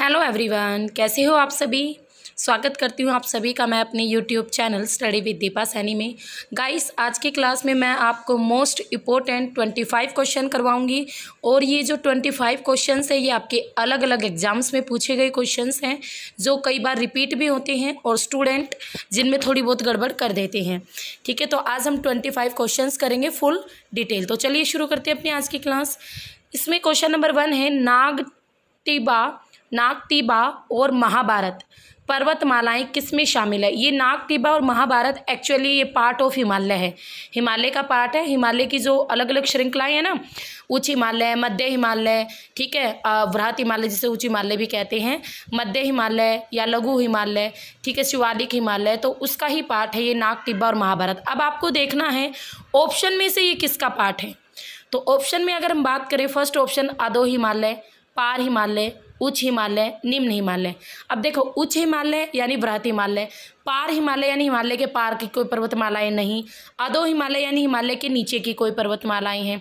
hello everyone कैसे हो आप सभी स्वागत करती हूँ आप सभी का मैं अपने YouTube channel study with Deepa Saini में गाइस आज की क्लास में मैं आपको most important twenty five question करवाऊंगी और ये जो ट्वेंटी फाइव क्वेश्चन है ये आपके अलग अलग एग्जाम्स में पूछे गए क्वेश्चन हैं जो कई बार रिपीट भी होते हैं और स्टूडेंट जिनमें थोड़ी बहुत गड़बड़ कर देते हैं ठीक है तो आज हम ट्वेंटी फाइव क्वेश्चन करेंगे फुल डिटेल तो चलिए शुरू करते हैं अपनी आज की क्लास इसमें क्वेश्चन नंबर वन है नाग टिबा नागटिबा और महाभारत पर्वतमालाएं किस में शामिल है ये नागटिबा और महाभारत एक्चुअली ये पार्ट ऑफ हिमालय है हिमालय का पार्ट है हिमालय की जो अलग अलग श्रृंखलाएं हैं ना उच्च हिमालय मध्य हिमालय ठीक है वृहत हिमालय जिसे उच्च हिमालय भी कहते हैं मध्य हिमालय या लघु हिमालय ठीक है शिवालिक हिमालय तो उसका ही पार्ट है ये नागटिबा और महाभारत अब आपको देखना है ऑप्शन में से ये किसका पार्ट है तो ऑप्शन में अगर हम बात करें फर्स्ट ऑप्शन अधो हिमालय पार हिमालय उच्च हिमालय निम्न हिमालय अब देखो उच्च हिमालय यानी बृहत हिमालय पार हिमालय यानी हिमालय के पार की कोई पर्वतमालाएं नहीं अधो हिमालय यानी हिमालय के नीचे की कोई पर्वतमालाएं हैं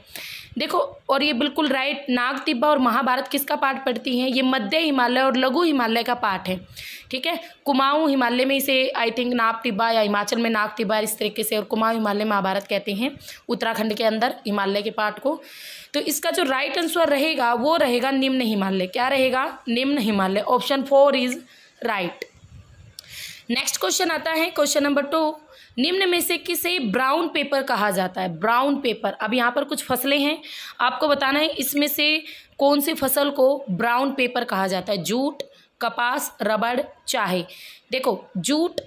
देखो और ये बिल्कुल राइट नाग तिब्बा और महाभारत किसका पाठ पढ़ती हैं ये मध्य हिमालय और लघु हिमालय का पाठ है ठीक है कुमाऊं हिमालय में इसे आई थिंक नाग तिब्बा या हिमाचल में नाग तिब्बा इस तरीके से और कुमाऊं हिमालय महाभारत कहते हैं उत्तराखंड के अंदर हिमालय के पाठ को तो इसका जो राइट आंसर रहेगा वो रहेगा निम्न हिमालय क्या रहेगा निम्न Himalaya option four is right next question आता है क्वेश्चन नंबर टू निम्न में से किसे ब्राउन पेपर कहा जाता है ब्राउन पेपर अब यहाँ पर कुछ फसलें हैं आपको बताना है इसमें से कौन सी फसल को ब्राउन पेपर कहा जाता है जूट कपास रबड़ चाहे देखो जूट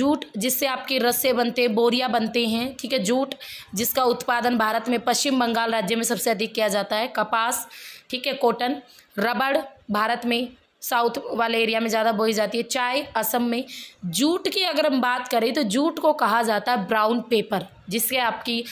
जूट जिससे आपके रस्से बनते हैं बोरिया बनते हैं ठीक है जूट जिसका उत्पादन भारत में पश्चिम बंगाल राज्य में सबसे अधिक किया जाता है कपास ठीक है कॉटन रबड़ भारत में साउथ वाले एरिया में ज़्यादा बोई जाती है चाय असम में जूट की अगर हम बात करें तो जूट को कहा जाता है ब्राउन पेपर जिससे आपकी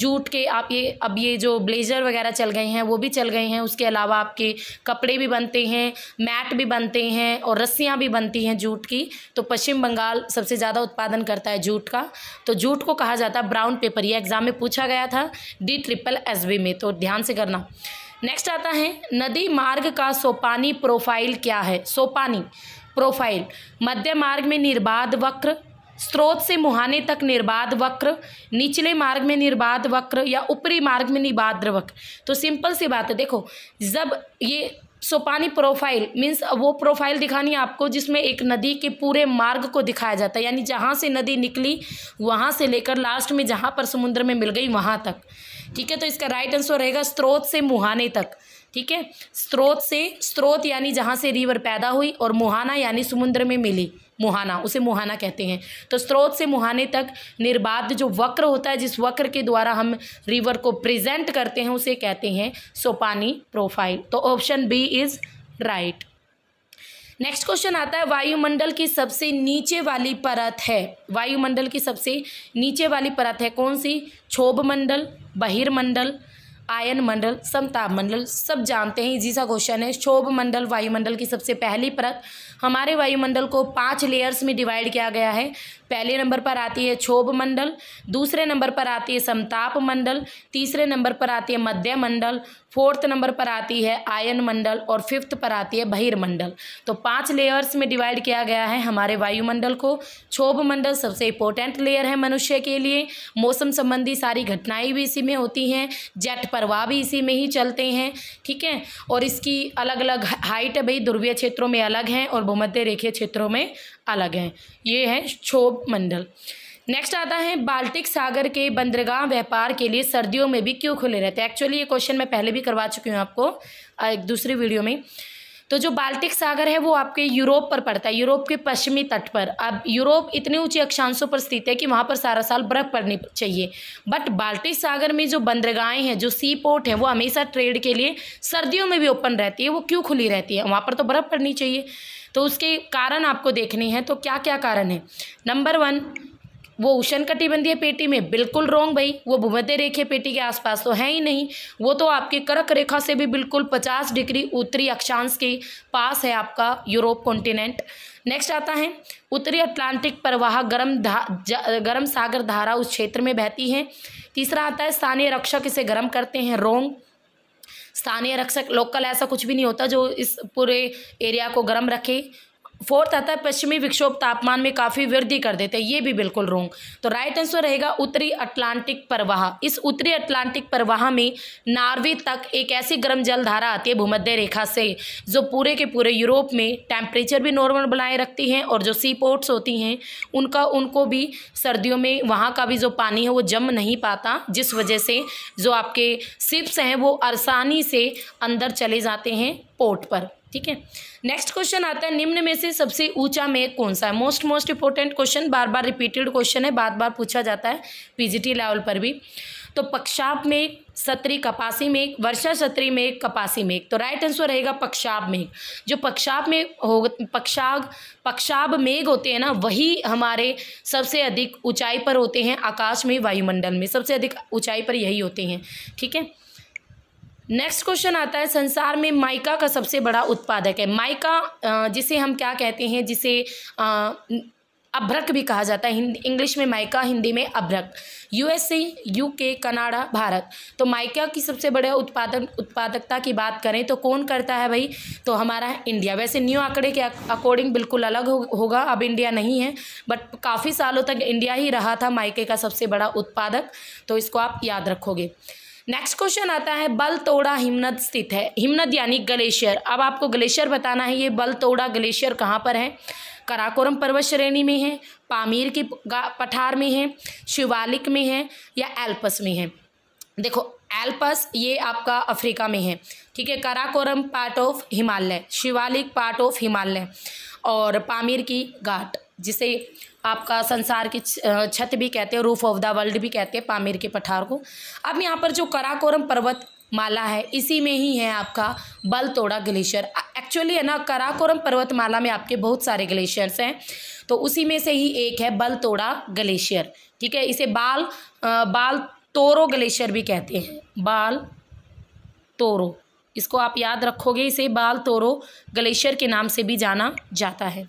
जूट के आप ये अब ये जो ब्लेजर वगैरह चल गए हैं वो भी चल गए हैं उसके अलावा आपके कपड़े भी बनते हैं मैट भी बनते हैं और रस्सियाँ भी बनती हैं जूट की तो पश्चिम बंगाल सबसे ज़्यादा उत्पादन करता है जूट का तो जूट को कहा जाता है ब्राउन पेपर ये एग्ज़ाम में पूछा गया था डी ट्रिपल एस में तो ध्यान से करना नेक्स्ट आता है नदी मार्ग का सोपानी प्रोफाइल क्या है सोपानी प्रोफाइल मध्य मार्ग में निर्बाध वक्र स्रोत से मुहाने तक निर्बाध वक्र निचले मार्ग में निर्बाध वक्र या ऊपरी मार्ग में निबाध वक्र तो सिंपल सी बात है देखो जब ये सोपानी प्रोफाइल मीन्स वो प्रोफाइल दिखानी है आपको जिसमें एक नदी के पूरे मार्ग को दिखाया जाता है यानी जहाँ से नदी निकली वहाँ से लेकर लास्ट में जहाँ पर समुद्र में मिल गई वहाँ तक ठीक है तो इसका राइट आंसर रहेगा स्त्रोत से मुहाने तक ठीक है स्त्रोत से स्त्रोत यानी जहाँ से रिवर पैदा हुई और मुहाना यानी समुद्र में मिली मुहाना उसे मुहाना कहते हैं तो स्त्रोत से मुहाने तक निर्बाध जो वक्र होता है जिस वक्र के द्वारा हम रिवर को प्रेजेंट करते हैं उसे कहते हैं सोपानी प्रोफाइल तो option B is right next question आता है वायुमंडल की सबसे नीचे वाली परत है वायुमंडल की सबसे नीचे वाली परत है कौन सी क्षोभ मंडल बहिर्मंडल आयन मंडल समताप मंडल सब जानते हैं इजी सा क्वेश्चन है क्षोभ मंडल वायुमंडल की सबसे पहली परत हमारे वायुमंडल को पांच लेयर्स में डिवाइड किया गया है पहले नंबर पर आती है क्षोभ मंडल दूसरे नंबर पर आती है समताप मंडल तीसरे नंबर पर आती है मध्य मंडल फोर्थ नंबर पर आती है आयन मंडल और फिफ्थ पर आती है बहिर्मंडल तो पांच लेयर्स में डिवाइड किया गया है हमारे वायुमंडल को क्षोभ मंडल सबसे इंपॉर्टेंट लेयर है मनुष्य के लिए मौसम संबंधी सारी घटनाएं भी इसी में होती हैं जेट प्रवाह भी इसी में ही चलते हैं ठीक है और इसकी अलग अलग हाइट भाई ध्रुवीय क्षेत्रों में अलग हैं और भूमध्य रेखीय क्षेत्रों में अलग हैं ये है क्षोभ उपमंडल नेक्स्ट आता है बाल्टिक सागर के बंदरगाह व्यापार के लिए सर्दियों में भी क्यों खुले रहते हैं एक्चुअली ये क्वेश्चन मैं पहले भी करवा चुकी हूँ आपको एक दूसरी वीडियो में तो जो बाल्टिक सागर है वो आपके यूरोप पर पड़ता है यूरोप के पश्चिमी तट पर अब यूरोप इतने ऊंचे अक्षांशों पर स्थित है कि वहाँ पर सारा साल बर्फ पड़नी चाहिए बट बाल्टिक सागर में जो बंदरगाहें हैं जो सी पोर्ट हैं वो हमेशा ट्रेड के लिए सर्दियों में भी ओपन रहती है वो क्यों खुली रहती है वहाँ पर तो बर्फ़ पड़नी चाहिए तो उसके कारण आपको देखने तो हैं तो क्या क्या कारण है नंबर वन वो उषण कटिबंधीय पेटी में बिल्कुल रोंग भाई वो भूमध्य रेखे पेटी के आसपास तो है ही नहीं वो तो आपके करक रेखा से भी बिल्कुल पचास डिग्री उत्तरी अक्षांश के पास है आपका यूरोप कॉन्टिनेंट नेक्स्ट आता है उत्तरी अटलांटिक प्रवाह गर्म धा गर्म सागर धारा उस क्षेत्र में बहती है तीसरा आता है स्थानीय रक्षक इसे गर्म करते हैं रोंग स्थानीय रक्षक लोकल ऐसा कुछ भी नहीं होता जो इस पूरे एरिया को गर्म रखे फोर्थ आता है पश्चिमी विक्षोभ तापमान में काफ़ी वृद्धि कर देते हैं ये भी बिल्कुल रोंग तो राइट आंसर रहेगा उत्तरी अटलांटिक प्रवाह इस उत्तरी अटलांटिक प्रवाह में नार्वे तक एक ऐसी गर्म जल धारा आती है भूमध्य रेखा से जो पूरे के पूरे यूरोप में टेम्परेचर भी नॉर्मल बनाए रखती हैं और जो सी पोर्ट्स होती हैं उनका उनको भी सर्दियों में वहाँ का भी जो पानी है वो जम नहीं पाता जिस वजह से जो आपके सिप्स हैं वो आसानी से अंदर चले जाते हैं पोर्ट पर ठीक है नेक्स्ट क्वेश्चन आता है निम्न में से सबसे ऊंचा मेघ कौन सा है मोस्ट मोस्ट इंपॉर्टेंट क्वेश्चन बार बार रिपीटेड क्वेश्चन है बार बार पूछा जाता है पीजीटी लेवल पर भी तो पक्षाप मेघ सत्री कपासी मेघ वर्षा सत्री मेघ कपासी मेघ तो राइट आंसर रहेगा पक्षाब मेघ जो पक्षाब में हो पक्षाग पक्षाब मेघ होते हैं ना वही हमारे सबसे अधिक ऊंचाई पर होते हैं आकाश में वायुमंडल में सबसे अधिक ऊंचाई पर यही होते हैं ठीक है नेक्स्ट क्वेश्चन आता है संसार में माइका का सबसे बड़ा उत्पादक है माइका जिसे हम क्या कहते हैं जिसे अभ्रक भी कहा जाता है हिंदी इंग्लिश में माइका हिंदी में अभ्रक यूएसए यूके कनाडा भारत तो माइका की सबसे बड़े उत्पादन उत्पादकता की बात करें तो कौन करता है भाई तो हमारा इंडिया वैसे न्यू आंकड़े के अकॉर्डिंग बिल्कुल अलग हो, होगा अब इंडिया नहीं है बट काफ़ी सालों तक इंडिया ही रहा था माइके का सबसे बड़ा उत्पादक तो इसको आप याद रखोगे नेक्स्ट क्वेश्चन आता है बल तोड़ा हिमनद स्थित है हिमनद यानी ग्लेशियर अब आपको ग्लेशियर बताना है ये बलतोड़ा ग्लेशियर कहाँ पर है कराकोरम पर्वत श्रेणी में है पामीर की पठार में है शिवालिक में है या एल्पस में है देखो एल्पस ये आपका अफ्रीका में है ठीक है Karakoram part of Himalaya Shivalik part of Himalaya और पामीर की घाट जिसे आपका संसार की छत भी कहते हैं रूफ ऑफ द वर्ल्ड भी कहते हैं पामेर के पठार को अब यहाँ पर जो कराकोरम पर्वत माला है इसी में ही है आपका बल तोड़ा ग्लेशियर एक्चुअली है ना कराकोरम पर्वतमाला में आपके बहुत सारे ग्लेशियर्स हैं तो उसी में से ही एक है बल तोड़ा ग्लेशियर ठीक है इसे बाल बाल तोरो ग्लेशियर भी कहते हैं बाल तोरो इसको आप याद रखोगे इसे बाल तोरो ग्लेशियर के नाम से भी जाना जाता है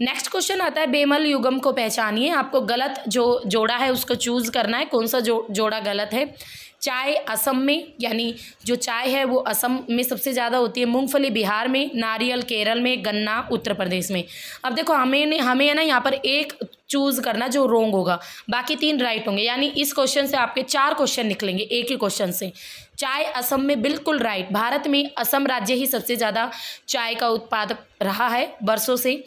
नेक्स्ट क्वेश्चन आता है बेमल युगम को पहचानिए आपको गलत जो जोड़ा है उसको चूज़ करना है कौन सा जो जोड़ा गलत है चाय असम में यानी जो चाय है वो असम में सबसे ज़्यादा होती है मूंगफली बिहार में नारियल केरल में गन्ना उत्तर प्रदेश में अब देखो हमें ने हमें है ना यहाँ पर एक चूज़ करना जो रोंग होगा बाकी तीन राइट होंगे यानी इस क्वेश्चन से आपके चार क्वेश्चन निकलेंगे एक ही क्वेश्चन से चाय असम में बिल्कुल राइट भारत में असम राज्य ही सबसे ज़्यादा चाय का उत्पादक रहा है वर्षों से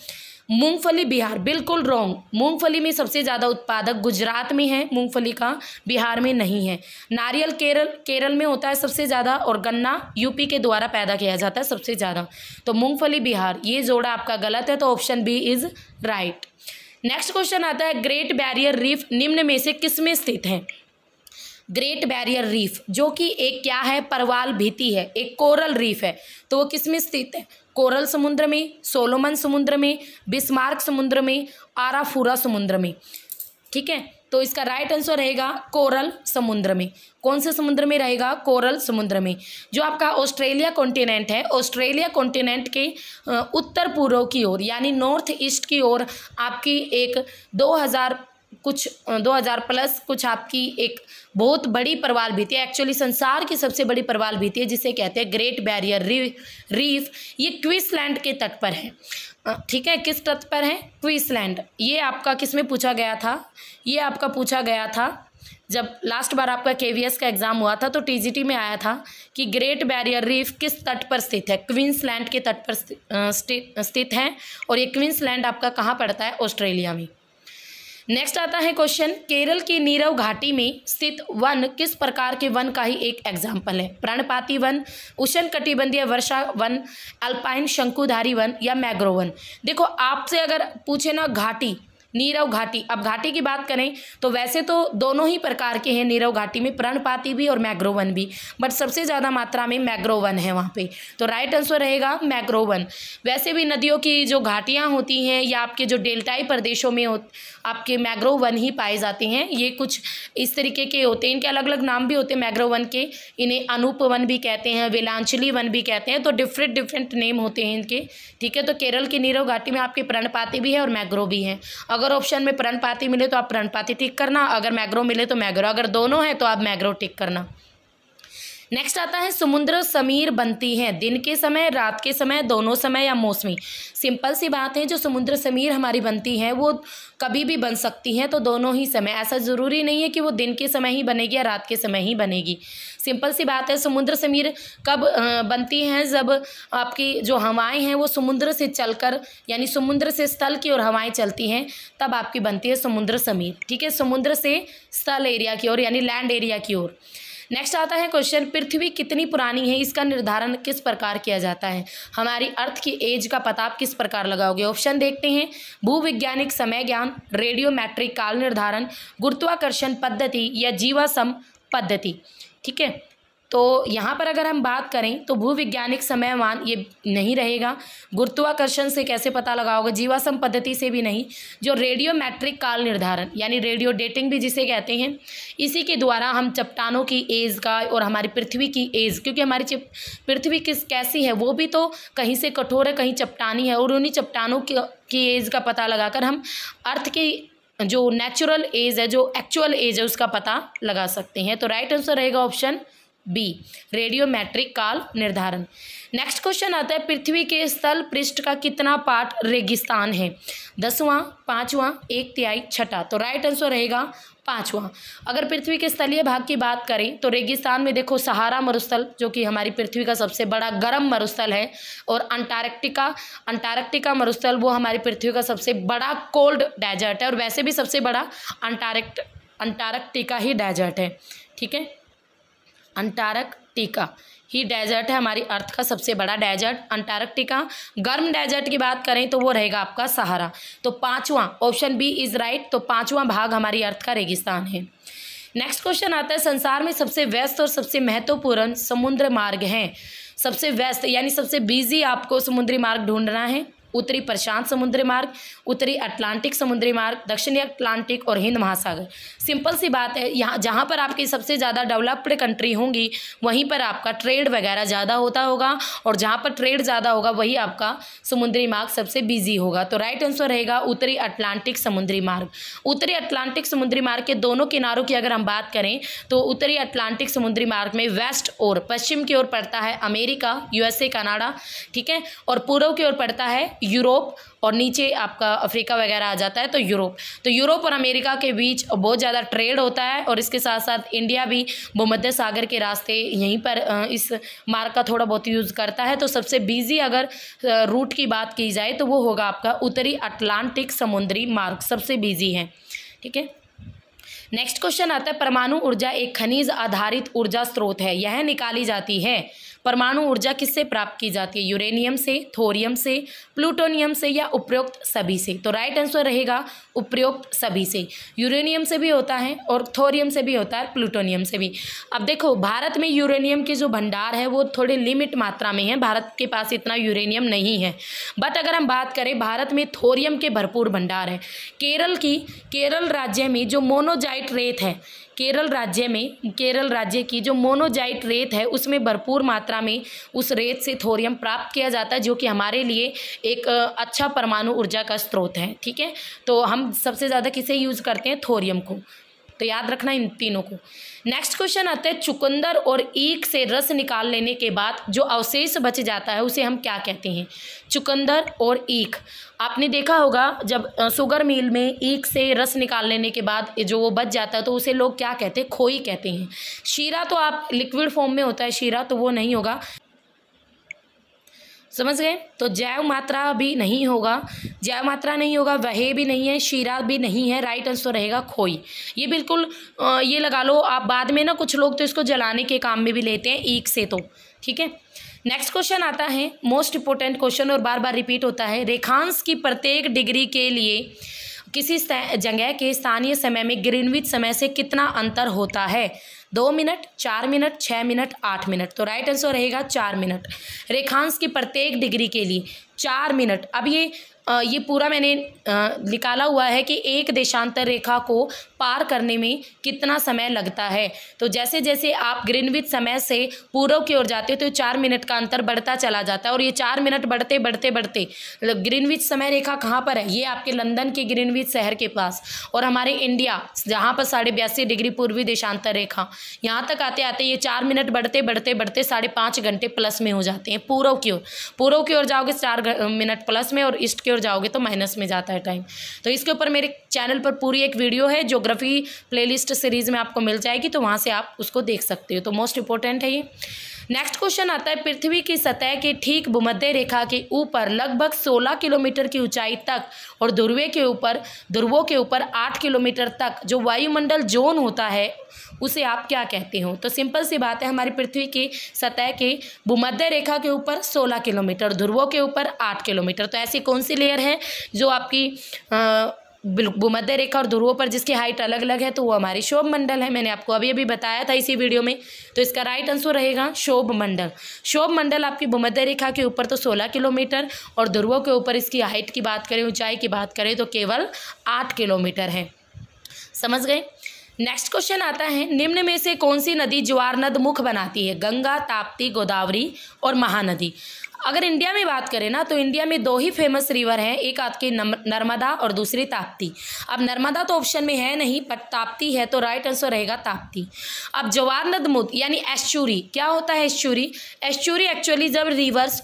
मूंगफली बिहार बिल्कुल रॉन्ग मूंगफली में सबसे ज़्यादा उत्पादक गुजरात में है मूंगफली का बिहार में नहीं है नारियल केरल केरल में होता है सबसे ज़्यादा और गन्ना यूपी के द्वारा पैदा किया जाता है सबसे ज़्यादा तो मूंगफली बिहार ये जोड़ा आपका गलत है तो option B is right next question आता है ग्रेट बैरियर रीफ निम्न में से किस में स्थित है ग्रेट बैरियर रीफ जो कि एक क्या है परवाल भीति है एक कोरल रीफ है तो वो किस में स्थित है कोरल समुद्र में सोलोमन समुद्र में बिस्मार्क समुद्र में आराफूरा समुद्र में ठीक है तो इसका राइट आंसर रहेगा कोरल समुद्र में कौन से समुद्र में रहेगा कोरल समुद्र में जो आपका ऑस्ट्रेलिया कॉन्टिनेंट है ऑस्ट्रेलिया कॉन्टिनेंट के उत्तर पूर्व की ओर यानी नॉर्थ ईस्ट की ओर आपकी एक कुछ 2000 प्लस कुछ आपकी एक बहुत बड़ी परवाल भी थी एक्चुअली संसार की सबसे बड़ी परवाल भी थी जिसे कहते हैं ग्रेट बैरियर रीफ रीफ ये क्विसलैंड के तट पर है ठीक है किस तट पर है क्विसलैंड ये आपका किस में पूछा गया था ये आपका पूछा गया था जब लास्ट बार आपका के का एग्ज़ाम हुआ था तो टी में आया था कि ग्रेट बैरियर रीफ किस तट पर स्थित है क्वींसलैंड के तट पर स्थित है और ये क्वींसलैंड आपका कहाँ पड़ता है ऑस्ट्रेलिया में नेक्स्ट आता है क्वेश्चन केरल की नीरव घाटी में स्थित वन किस प्रकार के वन का ही एक एग्जाम्पल है प्राणपाती वन उष्ण कटिबंधीय वर्षा वन अल्पाइन शंकुधारी वन या मैग्रो वन देखो आपसे अगर पूछे ना घाटी नीरव घाटी अब घाटी की बात करें तो वैसे तो दोनों ही प्रकार के हैं नीरव घाटी में प्रणपाती भी और मैग्रोवन भी बट सबसे ज़्यादा मात्रा में मैग्रोवन है वहाँ पे तो राइट आंसर रहेगा मैग्रोवन वैसे भी नदियों की जो घाटियाँ होती हैं या आपके जो डेल्टाई प्रदेशों में आपके मैग्रोवन ही पाए जाते हैं ये कुछ इस तरीके के होते हैं इनके अलग अलग नाम भी होते हैं मैग्रोवन के इन्हें अनूप वन भी कहते हैं वेलांचली वन भी कहते हैं तो डिफरेंट डिफरेंट नेम होते हैं इनके ठीक है तो केरल के नीरव घाटी में आपके प्रणपाती भी है और मैग्रो भी हैं अगर अगर ऑप्शन में प्रणपाती मिले तो आप प्रणपाती टिक करना अगर मैग्रो मिले तो मैग्रो अगर दोनों हैं तो आप मैग्रो टिक करना नेक्स्ट आता है समुद्र समीर बनती हैं दिन के समय रात के समय दोनों समय या मौसमी सिंपल सी बात है जो समुद्र समीर हमारी बनती हैं वो कभी भी बन सकती हैं तो दोनों ही समय ऐसा ज़रूरी नहीं है कि वो दिन के समय ही बनेगी या रात के समय ही बनेगी सिंपल सी बात है समुद्र समीर कब बनती हैं जब आपकी जो हवाएं हैं वो समुद्र से चलकर यानी समुद्र से स्थल की ओर हवाएं चलती हैं तब आपकी बनती है समुद्र समीर ठीक है समुद्र से स्थल एरिया की ओर यानी लैंड एरिया की ओर नेक्स्ट आता है क्वेश्चन पृथ्वी कितनी पुरानी है इसका निर्धारण किस प्रकार किया जाता है हमारी अर्थ की एज का पता आप किस प्रकार लगाओगे ऑप्शन देखते हैं भूवैज्ञानिक समय ज्ञान रेडियोमेट्रिक काल निर्धारण गुरुत्वाकर्षण पद्धति या जीवासम पद्धति ठीक है तो यहाँ पर अगर हम बात करें तो भूविज्ञानिक मान ये नहीं रहेगा गुरुत्वाकर्षण से कैसे पता लगाओगे जीवासम पद्धति से भी नहीं जो रेडियोमेट्रिक काल निर्धारण यानी रेडियो डेटिंग भी जिसे कहते हैं इसी के द्वारा हम चट्टानों की एज का और हमारी पृथ्वी की एज क्योंकि हमारी पृथ्वी किस कैसी है वो भी तो कहीं से कठोर है कहीं चपटानी है और उन्हीं चपटानों की एज का पता लगाकर हम अर्थ की जो नेचुरल एज है जो एक्चुअल एज है उसका पता लगा सकते हैं तो राइट आंसर रहेगा ऑप्शन बी रेडियोमेट्रिक काल निर्धारण नेक्स्ट क्वेश्चन आता है पृथ्वी के स्थल पृष्ठ का कितना पार्ट रेगिस्तान है दसवां पांचवां एक तिहाई छठा तो राइट आंसर रहेगा पांचवां अगर पृथ्वी के स्थलीय भाग की बात करें तो रेगिस्तान में देखो सहारा मरुस्थल जो कि हमारी पृथ्वी का सबसे बड़ा गर्म मरुस्थल है और अंटार्कटिका अंटार्कटिका मरुस्थल वो हमारी पृथ्वी का सबसे बड़ा कोल्ड डेजर्ट है और वैसे भी सबसे बड़ा अंटार्क अंटार्कटिका ही डेजर्ट है ठीक है अंटार्कटिका ही डेजर्ट है हमारी अर्थ का सबसे बड़ा डेजर्ट अंटार्कटिका गर्म डेजर्ट की बात करें तो वो रहेगा आपका सहारा तो पांचवा ऑप्शन बी इज राइट तो पांचवा भाग हमारी अर्थ का रेगिस्तान है नेक्स्ट क्वेश्चन आता है संसार में सबसे व्यस्त और सबसे महत्वपूर्ण समुद्र मार्ग हैं सबसे व्यस्त यानी सबसे बिजी आपको समुद्री मार्ग ढूंढना है उत्तरी प्रशांत समुद्री मार्ग उत्तरी अटलांटिक समुद्री मार्ग दक्षिणी अटलांटिक और हिंद महासागर सिंपल सी बात है यहाँ जहाँ पर आपकी सबसे ज़्यादा डेवलप्ड कंट्री होंगी वहीं पर आपका ट्रेड वगैरह ज़्यादा होता होगा और जहाँ पर ट्रेड ज़्यादा होगा वही आपका समुद्री मार्ग सबसे बिजी होगा तो राइट आंसर रहेगा उत्तरी अटलांटिक समुद्री मार्ग उत्तरी अटलांटिक समुद्री मार्ग के दोनों किनारों की अगर हम बात करें तो उत्तरी अटलांटिक समुद्री मार्ग में वेस्ट और पश्चिम की ओर पड़ता है अमेरिका यूएसए कनाडा ठीक है और पूर्व की ओर पड़ता है यूरोप और नीचे आपका अफ्रीका वगैरह आ जाता है तो यूरोप तो यूरोप और अमेरिका के बीच बहुत ज़्यादा ट्रेड होता है और इसके साथ साथ इंडिया भी भूमध्य सागर के रास्ते यहीं पर इस मार्ग का थोड़ा बहुत यूज़ करता है तो सबसे बिजी अगर रूट की बात की जाए तो वो होगा आपका उत्तरी अटलांटिक समुद्री मार्ग सबसे बिजी है ठीक है नेक्स्ट क्वेश्चन आता है परमाणु ऊर्जा एक खनिज आधारित ऊर्जा स्रोत है यह निकाली जाती है परमाणु ऊर्जा किससे प्राप्त की जाती है यूरेनियम से थोरियम से प्लूटोनियम से या उपयुक्त सभी से तो राइट आंसर रहेगा उपयुक्त सभी से यूरेनियम से भी होता है और थोरियम से भी होता है प्लूटोनियम से भी अब देखो भारत में यूरेनियम के जो भंडार है वो थोड़े लिमिट मात्रा में है भारत के पास इतना यूरेनियम नहीं है बट अगर हम बात करें भारत में थोरियम के भरपूर भंडार है केरल की केरल राज्य में जो मोनोजा मोनोजाइट रेत है केरल राज्य में केरल राज्य की जो मोनोजाइट रेत है उसमें भरपूर मात्रा में उस रेत से थोरियम प्राप्त किया जाता है जो कि हमारे लिए एक अच्छा परमाणु ऊर्जा का स्रोत है ठीक है तो हम सबसे ज़्यादा किसे यूज़ करते हैं थोरियम को तो याद रखना इन तीनों को नेक्स्ट क्वेश्चन आता है चुकंदर और ईख से रस निकाल लेने के बाद जो अवशेष बच जाता है उसे हम क्या कहते हैं चुकंदर और ईख आपने देखा होगा जब शुगर मिल में ईख से रस निकाल लेने के बाद जो वो बच जाता है तो उसे लोग क्या कहते हैं खोई कहते हैं शीरा तो आप लिक्विड फॉर्म में होता है शीरा तो वो नहीं होगा समझ गए तो जैव मात्रा भी नहीं होगा जैव मात्रा नहीं होगा वह भी नहीं है शीरा भी नहीं है राइट आंसर रहेगा खोई ये बिल्कुल ये लगा लो आप बाद में ना कुछ लोग तो इसको जलाने के काम में भी लेते हैं ईक से तो ठीक है नेक्स्ट क्वेश्चन आता है मोस्ट इंपोर्टेंट क्वेश्चन और बार बार रिपीट होता है रेखांश की प्रत्येक डिग्री के लिए किसी जगह के स्थानीय समय में ग्रीनविच समय से कितना अंतर होता है दो मिनट चार मिनट छः मिनट आठ मिनट तो राइट आंसर रहेगा चार मिनट रेखांश की प्रत्येक डिग्री के लिए चार मिनट अब ये ये पूरा मैंने निकाला हुआ है कि एक देशांतर रेखा को पार करने में कितना समय लगता है तो जैसे जैसे आप ग्रीनविथ समय से पूर्व की ओर जाते हो तो चार मिनट का अंतर बढ़ता चला जाता है और ये चार मिनट बढ़ते बढ़ते बढ़ते मतलब ग्रीनविथ समय रेखा कहाँ पर है ये आपके लंदन के ग्रीनविथ शहर के पास और हमारे इंडिया जहाँ पर साढ़े बयासी डिग्री पूर्वी देशांतर रेखा यहाँ तक आते आते ये चार मिनट बढ़ते बढ़ते बढ़ते साढ़े पाँच घंटे प्लस में हो जाते हैं पूर्व की ओर पूर्व की ओर जाओगे चार मिनट प्लस में और ईस्ट की ओर जाओगे तो माइनस में जाता है टाइम तो इसके ऊपर मेरे चैनल पर पूरी एक वीडियो है जोग्राफी प्लेलिस्ट सीरीज़ में आपको मिल जाएगी तो वहाँ से आप उसको देख सकते हो तो मोस्ट इंपॉर्टेंट है ये नेक्स्ट क्वेश्चन आता है पृथ्वी की सतह के ठीक भूमध्य रेखा के ऊपर लगभग 16 किलोमीटर की ऊंचाई तक और ध्रुवे के ऊपर ध्रुवों के ऊपर 8 किलोमीटर तक जो वायुमंडल जोन होता है उसे आप क्या कहते हो तो सिंपल सी बात है हमारी पृथ्वी की सतह के भूमध्य रेखा के ऊपर 16 किलोमीटर ध्रुवों के ऊपर 8 किलोमीटर तो ऐसी कौन सी लेयर है जो आपकी आ, भूमध्य रेखा और ध्रुवों पर जिसकी हाइट अलग अलग है तो वो हमारी शोभ मंडल है मैंने आपको अभी अभी बताया था इसी वीडियो में तो इसका राइट आंसर रहेगा शोभ मंडल शोभ मंडल आपकी भूमध्य रेखा के ऊपर तो सोलह किलोमीटर और ध्रुवों के ऊपर इसकी हाइट की बात करें ऊंचाई की बात करें तो केवल आठ किलोमीटर है समझ गए नेक्स्ट क्वेश्चन आता है निम्न में से कौन सी नदी ज्वार नद मुख बनाती है गंगा ताप्ती गोदावरी और महानदी अगर इंडिया में बात करें ना तो इंडिया में दो ही फेमस रिवर हैं एक आपकी नर्मदा और दूसरी ताप्ती अब नर्मदा तो ऑप्शन में है नहीं पर ताप्ती है तो राइट आंसर रहेगा ताप्ती अब जवाहर नदमुद यानी एश्चूरी क्या होता है एश्चूरी एश्चूरी एक्चुअली जब रिवर्स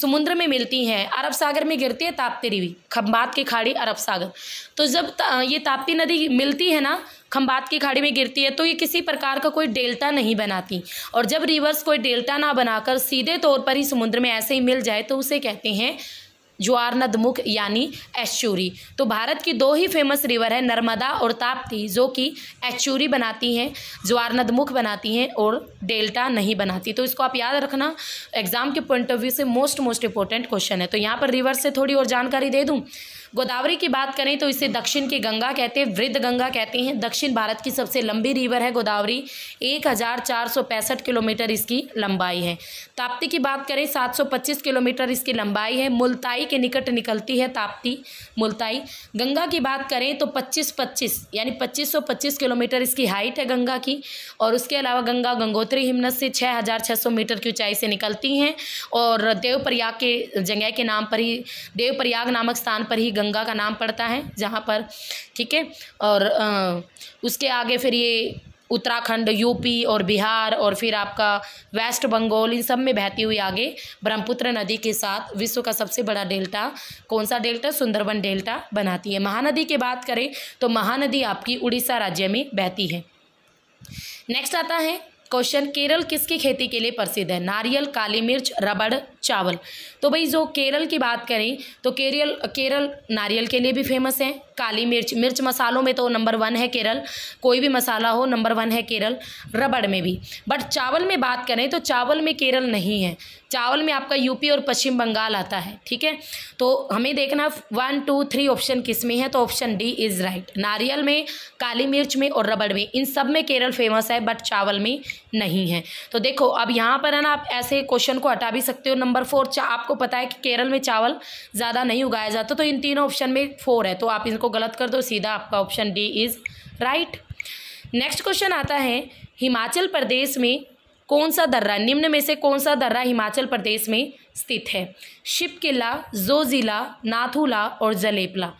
समुद्र में मिलती हैं अरब सागर में गिरती है ताप्ती रिवी खम्बात की खाड़ी अरब सागर तो जब ता, ये ताप्ती नदी मिलती है ना खम्बात की खाड़ी में गिरती है तो ये किसी प्रकार का कोई डेल्टा नहीं बनाती और जब रिवर्स कोई डेल्टा ना बनाकर सीधे तौर पर ही समुद्र में ऐसे ही मिल जाए तो उसे कहते हैं ज्वारनदमुख यानी एश्चूरी तो भारत की दो ही फेमस रिवर है नर्मदा और ताप्ती जो कि एश्चूरी बनाती हैं ज्वारनदमुख बनाती हैं और डेल्टा नहीं बनाती तो इसको आप याद रखना एग्ज़ाम के पॉइंट ऑफ व्यू से मोस्ट मोस्ट इंपॉर्टेंट क्वेश्चन है तो यहाँ पर रिवर से थोड़ी और जानकारी दे दूँ गोदावरी की बात करें तो इसे दक्षिण की गंगा कहते हैं वृद्ध गंगा कहते हैं दक्षिण भारत की सबसे लंबी रिवर है गोदावरी एक किलोमीटर इसकी लंबाई है ताप्ती की बात करें 725 किलोमीटर इसकी लंबाई है मुल्ताई के निकट निकलती है ताप्ती मुल्ताई गंगा की बात करें तो पच्चीस पच्चीस यानी 2525 किलोमीटर इसकी हाइट है गंगा की और उसके अलावा गंगा गंगोत्री हिमनद से 6600 मीटर की ऊंचाई से निकलती हैं और देवप्रयाग के जगह के नाम पर ही देवप्रयाग नामक स्थान पर ही गंगा का नाम पड़ता है जहाँ पर ठीक है और आ, उसके आगे फिर ये उत्तराखंड यूपी और बिहार और फिर आपका वेस्ट बंगाल इन सब में बहती हुई आगे ब्रह्मपुत्र नदी के साथ विश्व का सबसे बड़ा डेल्टा कौन सा डेल्टा सुंदरबन डेल्टा बनाती है महानदी की बात करें तो महानदी आपकी उड़ीसा राज्य में बहती है नेक्स्ट आता है क्वेश्चन केरल किसकी खेती के लिए प्रसिद्ध है नारियल काली मिर्च रबड़ चावल तो भाई जो केरल की बात करें तो केरल केरल नारियल के लिए भी फेमस है काली मिर्च मिर्च मसालों में तो नंबर वन है केरल कोई भी मसाला हो नंबर वन है केरल रबड़ में भी बट चावल में बात करें तो चावल में केरल नहीं है चावल में आपका यूपी और पश्चिम बंगाल आता है ठीक है तो हमें देखना वन टू थ्री ऑप्शन किस में है तो ऑप्शन डी इज़ राइट नारियल में काली मिर्च में और रबड़ में इन सब में केरल फेमस है बट चावल में नहीं है तो देखो अब यहाँ पर है ना आप ऐसे क्वेश्चन को हटा भी सकते हो नंबर फोर आपको पता है कि केरल में चावल ज़्यादा नहीं उगाया जाता तो इन तीनों ऑप्शन में फोर है तो आप इनको गलत कर दो सीधा आपका option D is right next question आता है हिमाचल प्रदेश में कौन सा दर्रा निम्न में से कौन सा दर्रा हिमाचल प्रदेश में स्थित है शिपकिला जोजिला नाथूला और जलेपला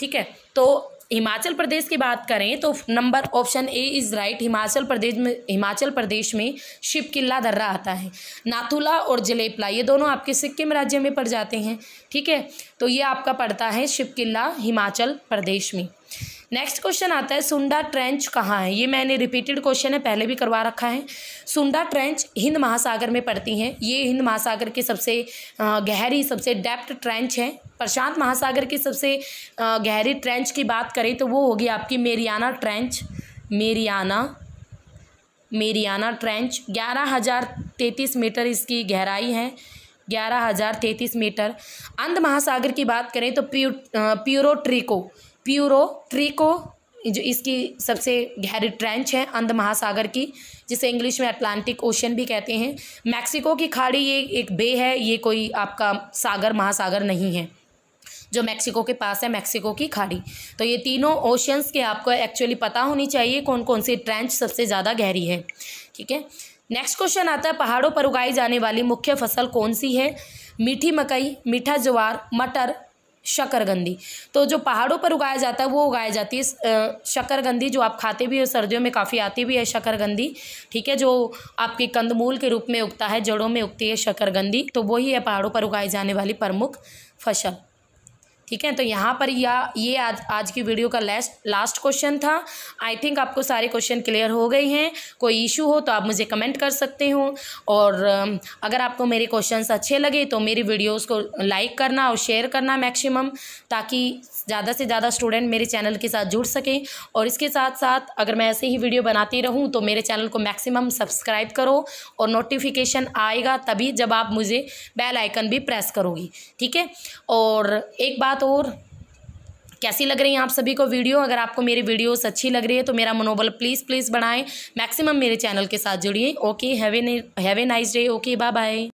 ठीक है तो हिमाचल प्रदेश की बात करें तो number option A is right Himachal Pradesh में हिमाचल प्रदेश में शिव किला दर्रा आता है नाथुला और जलेपला ये दोनों आपके सिक्किम राज्य में पड़ जाते हैं ठीक है तो ये आपका पड़ता है शिव किला हिमाचल प्रदेश में नेक्स्ट क्वेश्चन आता है सुंडा ट्रेंच कहाँ है ये मैंने रिपीटेड क्वेश्चन है पहले भी करवा रखा है सुंडा ट्रेंच हिंद महासागर में पड़ती हैं ये हिंद महासागर के सबसे गहरी सबसे डेप्ट ट्रेंच है प्रशांत महासागर की सबसे गहरी ट्रेंच की बात करें तो वो होगी आपकी Mariana trench Mariana Mariana trench ग्यारह हज़ार तैंतीस मीटर इसकी गहराई है ग्यारह हज़ार तैंतीस मीटर अंध महासागर की बात करें तो प्यू प्यूरोट्रिको प्यूरो ट्रीको जो इसकी सबसे गहरी ट्रेंच है अंध महासागर की जिसे इंग्लिश में अटलांटिक ओशन भी कहते हैं मैक्सिको की खाड़ी ये एक बे है ये कोई आपका सागर महासागर नहीं है जो मैक्सिको के पास है मैक्सिको की खाड़ी तो ये तीनों ओशंस के आपको एक्चुअली पता होनी चाहिए कौन कौन सी ट्रेंच सबसे ज़्यादा गहरी है ठीक है नेक्स्ट क्वेश्चन आता है पहाड़ों पर उगाई जाने वाली मुख्य फसल कौन सी है मीठी मकई मीठा ज्वार मटर शकरगंदी तो जो पहाड़ों पर उगाया जाता है वो उगाई जाती है शकरगंदी जो आप खाते भी हो सर्दियों में काफ़ी आती भी है शकरगंदी ठीक है जो आपके कंदमूल के रूप में उगता है जड़ों में उगती है शकरगंदी तो वही है पहाड़ों पर उगाई जाने वाली प्रमुख फसल ठीक है तो यहाँ पर या ये आज आज की वीडियो का लास्ट लास्ट क्वेश्चन था आई थिंक आपको सारे क्वेश्चन क्लियर हो गए हैं कोई इशू हो तो आप मुझे कमेंट कर सकते हो और um, अगर आपको मेरे क्वेश्चंस अच्छे लगे तो मेरी वीडियोस को लाइक करना और शेयर करना मैक्सिमम ताकि ज़्यादा से ज़्यादा स्टूडेंट मेरे चैनल के साथ जुड़ सकें और इसके साथ साथ अगर मैं ऐसे ही वीडियो बनाती रहूँ तो मेरे चैनल को मैक्सिमम सब्सक्राइब करो और नोटिफिकेशन आएगा तभी जब आप मुझे बेल आइकन भी प्रेस करोगी ठीक है और एक बात बात और कैसी लग रही है आप सभी को वीडियो अगर आपको मेरी वीडियोस अच्छी लग रही है तो मेरा मनोबल प्लीज़ प्लीज़ बढ़ाएं मैक्सिमम मेरे चैनल के साथ जुड़िए okay have a have a nice day okay bye bye